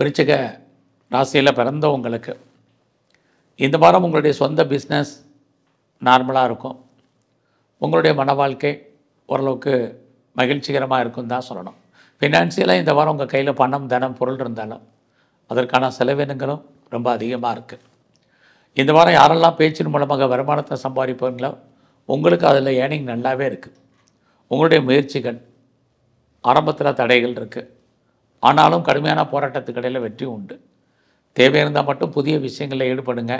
விருச்சிக ராசியில் பிறந்தவங்களுக்கு இந்த வாரம் உங்களுடைய சொந்த பிஸ்னஸ் நார்மலாக இருக்கும் உங்களுடைய மன வாழ்க்கை ஓரளவுக்கு மகிழ்ச்சிகரமாக இருக்கும் தான் சொல்லணும் ஃபினான்சியலாக இந்த வாரம் உங்கள் கையில் பணம் தனம் பொருள் இருந்தாலும் அதற்கான செலவினங்களும் ரொம்ப அதிகமாக இருக்குது இந்த வாரம் யாரெல்லாம் பேச்சின் மூலமாக வருமானத்தை சம்பாதிப்பீங்களோ உங்களுக்கு அதில் ஏர்னிங் நல்லாவே இருக்குது உங்களுடைய முயற்சிகள் ஆரம்பத்தில் தடைகள் இருக்குது ஆனாலும் கடுமையான இடையில் வெற்றி உண்டு தேவையிருந்தால் மட்டும் புதிய விஷயங்களில் ஈடுபடுங்க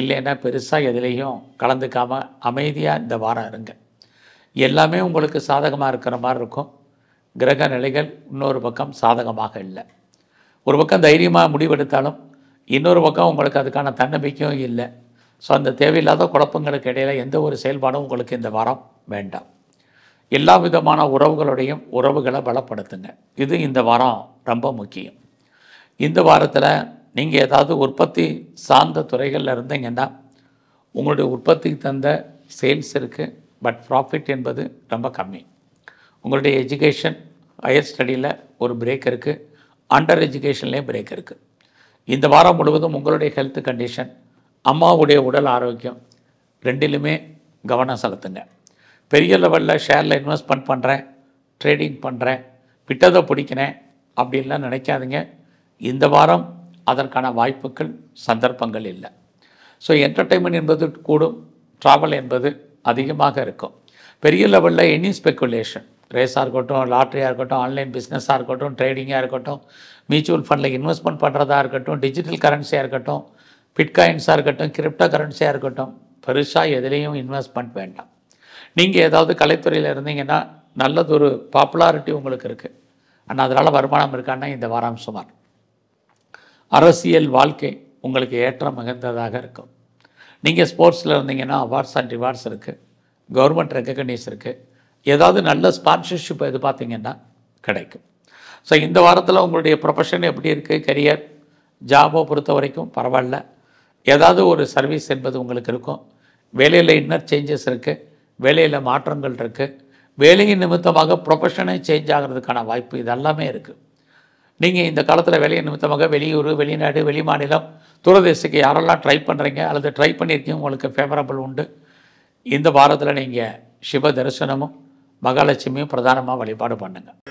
இல்லைன்னா பெருசாக எதுலேயும் கலந்துக்காமல் அமைதியாக இந்த வாரம் இருங்க எல்லாமே உங்களுக்கு சாதகமாக இருக்கிற மாதிரி இருக்கும் கிரக நிலைகள் இன்னொரு பக்கம் சாதகமாக இல்லை ஒரு பக்கம் தைரியமாக முடிவெடுத்தாலும் இன்னொரு பக்கம் உங்களுக்கு அதுக்கான தன்னம்பிக்கையும் இல்லை ஸோ அந்த தேவையில்லாத குழப்பங்களுக்கு இடையில் எந்த ஒரு செயல்பாடும் உங்களுக்கு இந்த வாரம் வேண்டாம் எல்லா விதமான உறவுகளுடையும் உறவுகளை பலப்படுத்துங்க இது இந்த வாரம் ரொம்ப முக்கியம் இந்த வாரத்தில் நீங்கள் ஏதாவது உற்பத்தி சார்ந்த துறைகளில் இருந்தீங்கன்னா உங்களுடைய உற்பத்திக்கு தந்த சேல்ஸ் இருக்குது பட் ப்ராஃபிட் என்பது ரொம்ப கம்மி உங்களுடைய எஜுகேஷன் ஹையர் ஸ்டடியில் ஒரு பிரேக் இருக்குது அண்டர் எஜுகேஷன்லேயும் பிரேக் இருக்குது இந்த வாரம் முழுவதும் உங்களுடைய ஹெல்த் கண்டிஷன் அம்மாவுடைய உடல் ஆரோக்கியம் ரெண்டிலுமே கவனம் செலுத்துங்க பெரிய லெவலில் ஷேரில் இன்வெஸ்ட்மெண்ட் பண்ணுறேன் ட்ரேடிங் பண்ணுறேன் விட்டதை பிடிக்கிறேன் அப்படின்லாம் நினைக்காதுங்க இந்த வாரம் அதற்கான வாய்ப்புகள் சந்தர்ப்பங்கள் இல்லை ஸோ என்டர்டெயின்மெண்ட் என்பது கூடும் ட்ராவல் என்பது அதிகமாக இருக்கும் பெரிய லெவலில் எனி ஸ்பெக்குலேஷன் ரேஸாக இருக்கட்டும் லாட்ரியாக இருக்கட்டும் ஆன்லைன் பிஸ்னஸாக இருக்கட்டும் ட்ரேடிங்காக இருக்கட்டும் மியூச்சுவல் ஃபண்டில் இன்வெஸ்ட்மெண்ட் பண்ணுறதா இருக்கட்டும் டிஜிட்டல் கரன்சியாக இருக்கட்டும் பிட்காயின்ஸாக இருக்கட்டும் கிரிப்டோ கரன்சியாக இருக்கட்டும் பெருசாக எதுலேயும் இன்வெஸ்ட்மெண்ட் வேண்டாம் நீங்கள் ஏதாவது கலைத்துறையில் இருந்தீங்கன்னா நல்லதொரு பாப்புலாரிட்டி உங்களுக்கு இருக்குது ஆனால் அதனால் வருமானம் இருக்கான்னா இந்த வாரம் சுமார் அரசியல் வாழ்க்கை உங்களுக்கு ஏற்றம் மிகுந்ததாக இருக்கும் நீங்கள் ஸ்போர்ட்ஸில் இருந்தீங்கன்னா அவார்ட்ஸ் அண்ட் ரிவார்ட்ஸ் இருக்குது கவர்மெண்ட் ரெக்கக்னைஸ் இருக்குது ஏதாவது நல்ல ஸ்பான்சர்ஷிப் எது பார்த்தீங்கன்னா கிடைக்கும் ஸோ இந்த வாரத்தில் உங்களுடைய ப்ரொஃபஷன் எப்படி இருக்குது கரியர் ஜாபை பொறுத்த வரைக்கும் பரவாயில்ல ஏதாவது ஒரு சர்வீஸ் என்பது உங்களுக்கு இருக்கும் வேலையில் இன்னர் சேஞ்சஸ் இருக்குது வேலையில் மாற்றங்கள் இருக்குது வேலையின் நிமித்தமாக ப்ரொஃபஷனே சேஞ்ச் ஆகிறதுக்கான வாய்ப்பு இதெல்லாமே இருக்குது நீங்கள் இந்த காலத்தில் வேலையின் நிமித்தமாக வெளியூர் வெளிநாடு வெளி மாநிலம் தூரதேசத்துக்கு யாரெல்லாம் ட்ரை பண்ணுறீங்க அல்லது ட்ரை பண்ணியிருக்கீங்க உங்களுக்கு ஃபேவரபிள் உண்டு இந்த வாரத்தில் நீங்கள் சிவ தரிசனமும் மகாலட்சுமியும் பிரதானமாக வழிபாடு பண்ணுங்கள்